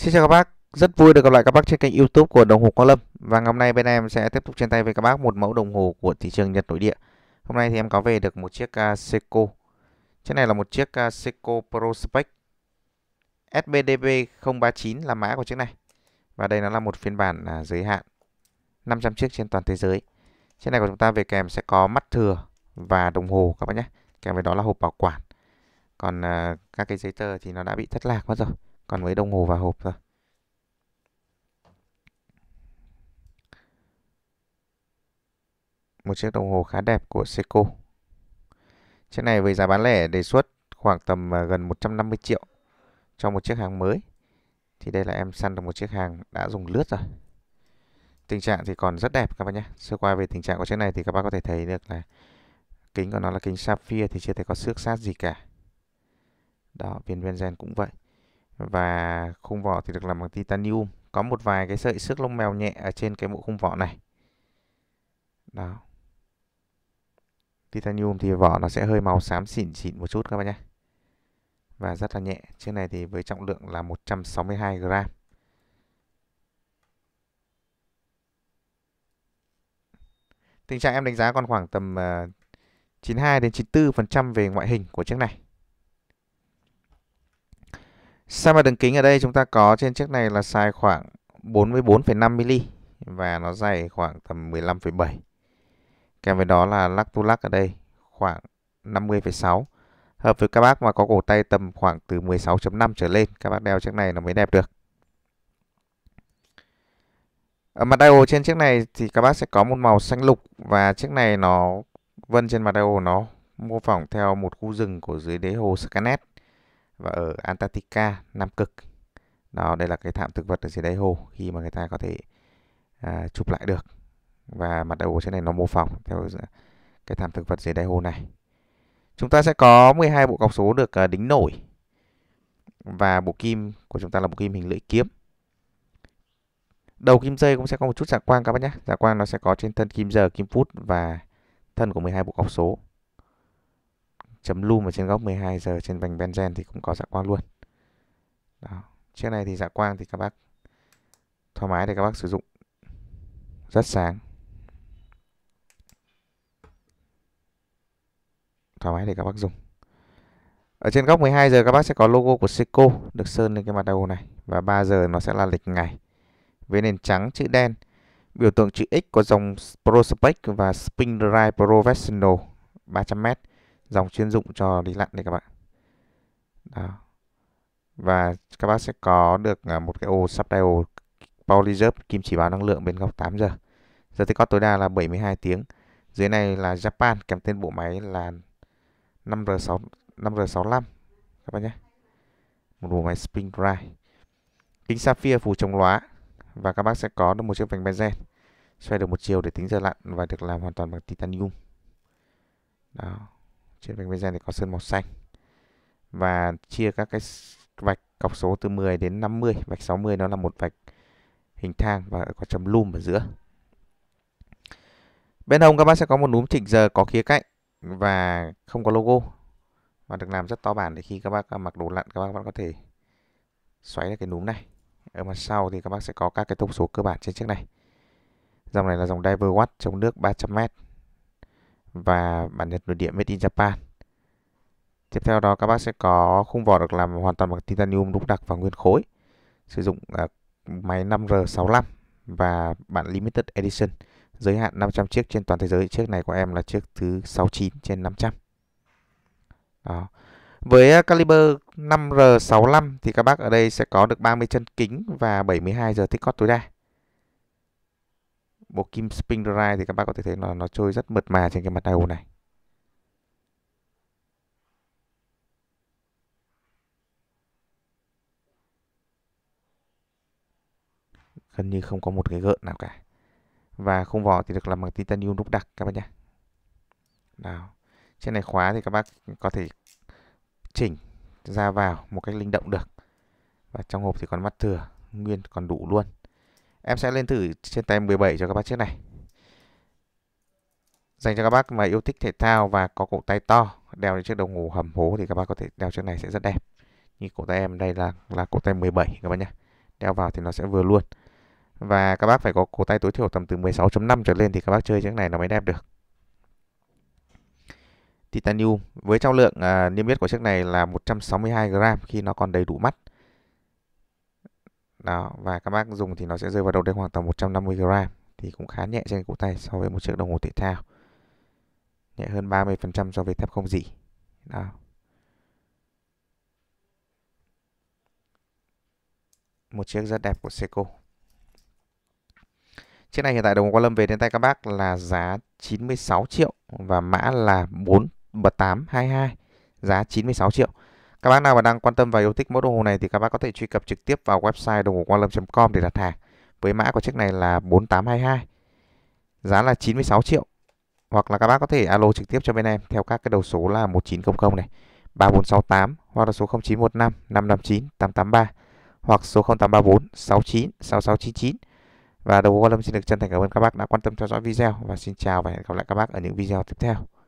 Xin chào các bác, rất vui được gặp lại các bác trên kênh YouTube của Đồng hồ Quang Lâm. Và ngày hôm nay bên em sẽ tiếp tục trên tay với các bác một mẫu đồng hồ của thị trường Nhật nội địa. Hôm nay thì em có về được một chiếc à, Seiko. Chiếc này là một chiếc à, Seiko Pro Spec SBDB 039 là mã của chiếc này. Và đây nó là một phiên bản à, giới hạn 500 chiếc trên toàn thế giới. Chiếc này của chúng ta về kèm sẽ có mắt thừa và đồng hồ các bác nhé. Kèm với đó là hộp bảo quản. Còn các cái giấy tờ thì nó đã bị thất lạc mất rồi còn mấy đồng hồ và hộp thôi một chiếc đồng hồ khá đẹp của Seiko chiếc này với giá bán lẻ đề xuất khoảng tầm à, gần 150 triệu cho một chiếc hàng mới thì đây là em săn được một chiếc hàng đã dùng lướt rồi tình trạng thì còn rất đẹp các bạn nhé sơ qua về tình trạng của chiếc này thì các bác có thể thấy được là kính của nó là kính sapphire thì chưa thấy có xước sát gì cả đó viên viên gen cũng vậy và khung vỏ thì được làm bằng titanium có một vài cái sợi xước lông mèo nhẹ ở trên cái bộ khung vỏ này đó titanium thì vỏ nó sẽ hơi màu xám xỉn xỉn một chút các bạn nhé và rất là nhẹ chiếc này thì với trọng lượng là 162 gram tình trạng em đánh giá còn khoảng tầm 92 ờ, đến 94 phần trăm về ngoại hình của chiếc này Sai mặt đường kính ở đây chúng ta có trên chiếc này là size khoảng 44,5 mm và nó dày khoảng tầm 15,7. Kèm với đó là lắc tu lắc ở đây khoảng 50,6. Hợp với các bác mà có cổ tay tầm khoảng từ 16.5 trở lên, các bác đeo chiếc này nó mới đẹp được. Ở mặt diode trên chiếc này thì các bác sẽ có một màu xanh lục và chiếc này nó vân trên mặt diode nó mô phỏng theo một khu rừng của dưới đế hồ Scanet và ở Antarctica Nam Cực đó đây là cái thảm thực vật ở dưới đáy hồ khi mà người ta có thể à, chụp lại được và mặt đáy của trên này nó mô phỏng theo cái thảm thực vật dưới đáy hồ này chúng ta sẽ có 12 bộ cọc số được à, đính nổi và bộ kim của chúng ta là bộ kim hình lưỡi kiếm đầu kim dây cũng sẽ có một chút giả dạ quang các bác nhé giả dạ quang nó sẽ có trên thân kim giờ kim phút và thân của 12 bộ cọc số chấm lum ở trên góc 12 giờ trên vành benzen thì cũng có dạ quang luôn đó. chiếc này thì dạ quang thì các bác thoải mái để các bác sử dụng rất sáng thoải mái để các bác dùng ở trên góc 12 giờ các bác sẽ có logo của Seiko được sơn lên cái mặt đầu này và 3 giờ nó sẽ là lịch ngày với nền trắng chữ đen biểu tượng chữ X có dòng Pro Spec và Spin Drive Professional 300m dòng chuyên dụng cho đi lặn đây các bạn đó và các bác sẽ có được à, một cái ô subtitle power reserve kim chỉ báo năng lượng bên góc 8 giờ giờ thì có tối đa là 72 tiếng dưới này là Japan kèm tên bộ máy là 5R6 5R65 các bạn nhé một bộ máy spring drive kính sapphire phủ chống lóa và các bác sẽ có được một chiếc vành bezel xoay được một chiều để tính giờ lặn và được làm hoàn toàn bằng titanium đó trên vạch Meizen thì có sơn màu xanh và chia các cái vạch cọc số từ 10 đến 50 vạch 60 nó là một vạch hình thang và có chấm lum ở giữa bên hông các bác sẽ có một núm chỉnh giờ có khía cạnh và không có logo và được làm rất to bản để khi các bác à, mặc đồ lặn các bác vẫn có thể xoáy được cái núm này ở mặt sau thì các bác sẽ có các cái thông số cơ bản trên chiếc này dòng này là dòng Diver Watt chống nước 300m và bản nhật nội địa made in Japan. Tiếp theo đó các bác sẽ có khung vỏ được làm hoàn toàn bằng titanium đúc đặc và nguyên khối, sử dụng uh, máy 5R65 và bản limited edition giới hạn 500 chiếc trên toàn thế giới. Chiếc này của em là chiếc thứ 69 trên 500. Đó. Với à, caliber 5R65 thì các bác ở đây sẽ có được 30 chân kính và 72 giờ tích cót tối đa bộ kim spin drive thì các bác có thể thấy là nó trôi rất mượt mà trên cái mặt đầu này gần như không có một cái gợn nào cả và khung vỏ thì được làm bằng titanium đúc đặc các bác nhé nào trên này khóa thì các bác có thể chỉnh ra vào một cách linh động được và trong hộp thì còn mắt thừa nguyên còn đủ luôn Em sẽ lên thử trên tay 17 cho các bác chiếc này. Dành cho các bác mà yêu thích thể thao và có cổ tay to, đeo trên chiếc đồng hồ hầm hố thì các bác có thể đeo chiếc này sẽ rất đẹp. Như cổ tay em đây là là cổ tay 17 các bác nhé. Đeo vào thì nó sẽ vừa luôn. Và các bác phải có cổ tay tối thiểu tầm từ 16.5 trở lên thì các bác chơi chiếc này nó mới đẹp được. Titanium với trọng lượng à, niêm yết của chiếc này là 162 g khi nó còn đầy đủ mắt đó và các bác dùng thì nó sẽ rơi vào đầu đây khoảng tầm 150 gram thì cũng khá nhẹ trên cổ tay so với một chiếc đồng hồ thể thao nhẹ hơn 30% so với thép không dỉ đó một chiếc rất đẹp của Seiko chiếc này hiện tại đồng Hoa Lâm về đến tay các bác là giá 96 triệu và mã là 4 bật 822 giá 96 triệu các bác nào mà đang quan tâm và yêu thích mẫu đồng hồ này thì các bác có thể truy cập trực tiếp vào website đồng hồ quang lâm.com để đặt hàng. Với mã của chiếc này là 4822. Giá là 96 triệu. Hoặc là các bác có thể alo trực tiếp cho bên em theo các cái đầu số là 1900 này, 3468 hoặc là số 0915 559 883 hoặc số 0834 69 6699. Và đồng hồ quang lâm xin được chân thành cảm ơn các bác đã quan tâm theo dõi video và xin chào và hẹn gặp lại các bác ở những video tiếp theo.